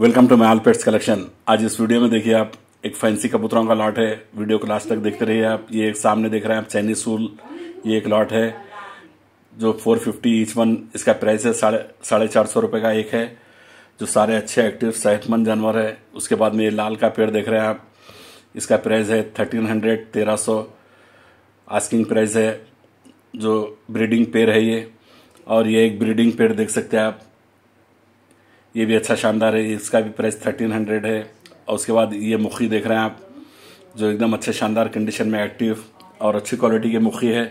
welcome to my pets collection आज इस video में देखिए आप एक फैंसी कबूतरों का लॉट है वीडियो को लास्ट तक देखते रहिए आप ये एक सामने देख रहे हैं आप चाइनीज सूल ये एक लॉट है जो फोर फिफ्टी ईच वन इसका प्राइस है साढ़े साढ़े चार सौ रुपये का एक है जो सारे अच्छे एक्टिव सेहतमंद जानवर है उसके बाद में ये लाल का पेड़ देख रहे हैं आप इसका प्राइस है थर्टीन हंड्रेड तेरह सौ आस्किंग प्राइस है जो ब्रीडिंग पेड़ है ये और ये एक ब्रीडिंग पेड़ देख सकते हैं आप ये भी अच्छा शानदार है इसका भी प्राइस थर्टीन हंड्रेड है और उसके बाद ये मुखी देख रहे हैं आप जो एकदम अच्छे शानदार कंडीशन में एक्टिव और अच्छी क्वालिटी के मुखी है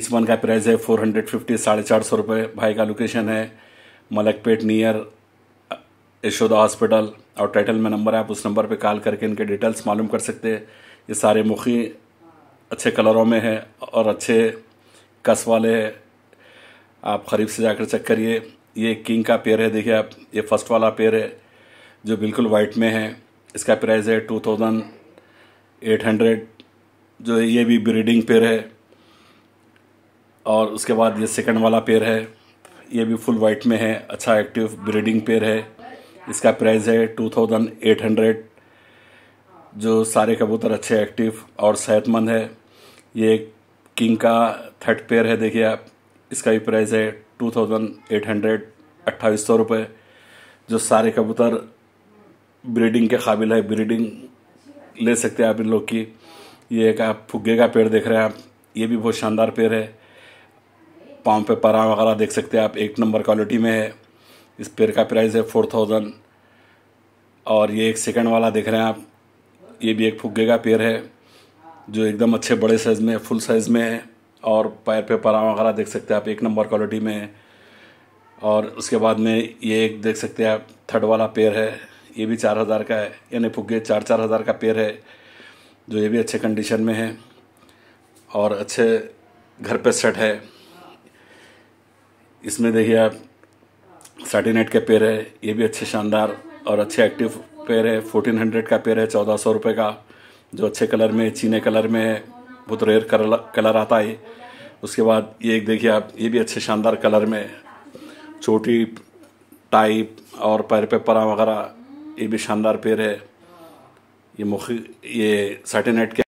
इस वन का प्राइस है फोर हंड्रेड फिफ्टी साढ़े चार सौ रुपये भाई का लोकेशन है मलकपेट नियर यशोदा हॉस्पिटल और टाइटल में नंबर है आप उस नंबर पर कॉल करके इनके डिटेल्स मालूम कर सकते हैं ये सारे मुखी अच्छे कलरों में है और अच्छे कस वाले आप खरीब से जाकर चेक करिए ये किंग का पेयर है देखिए आप ये फर्स्ट वाला पेयर है जो बिल्कुल वाइट में है इसका प्राइस है टू थाउजेंड एट हंड्रेड जो ये भी ब्रीडिंग पेयर है और उसके बाद ये सेकंड वाला पेयर है ये भी फुल वाइट में है अच्छा एक्टिव ब्रीडिंग पेयर है इसका प्राइस है टू थाउजेंड एट हंड्रेड जो सारे कबूतर अच्छे एक्टिव और सेहतमंद है ये किंग का थर्ड पेयर है देखिए आप इसका भी प्राइस है टू थाउजेंड एट हंड्रेड अट्ठाईस सौ रुपये जो सारे कबूतर ब्रीडिंग के काबिल है ब्रीडिंग ले सकते हैं आप इन लोग की ये एक आप फुग्गे का पेड़ देख रहे हैं आप ये भी बहुत शानदार पेड़ है पाँव पे परा वगैरह देख सकते हैं आप एक नंबर क्वालिटी में है इस पेड़ का प्राइस है फोर थाउजेंड और ये एक सेकंड वाला देख रहे हैं आप ये भी एक फुग्गे का पेड़ है जो एकदम अच्छे बड़े साइज़ में फुल साइज़ में है और पैर पे परा वगैरह देख सकते हैं आप एक नंबर क्वालिटी में है और उसके बाद में ये एक देख सकते हैं आप थर्ड वाला पेड़ है ये भी चार हज़ार का है यानी फुग्गे चार चार हज़ार का पेड़ है जो ये भी अच्छे कंडीशन में है और अच्छे घर पे सेट है इसमें देखिए आप साटी नेट के पेड़ है ये भी अच्छे शानदार और अच्छे एक्टिव पेड़ है फोर्टीन हंड्रेड का पेड़ है चौदह सौ रुपये का जो अच्छे कलर में चीने कलर में है बहुत रेयर कलर कलर आता है उसके बाद ये एक देखिए आप ये भी अच्छे शानदार कलर में चोटी टाइप और पैर पे परा वगैरह ये भी शानदार पेड़ है ये मुख ये सैटेनाइट के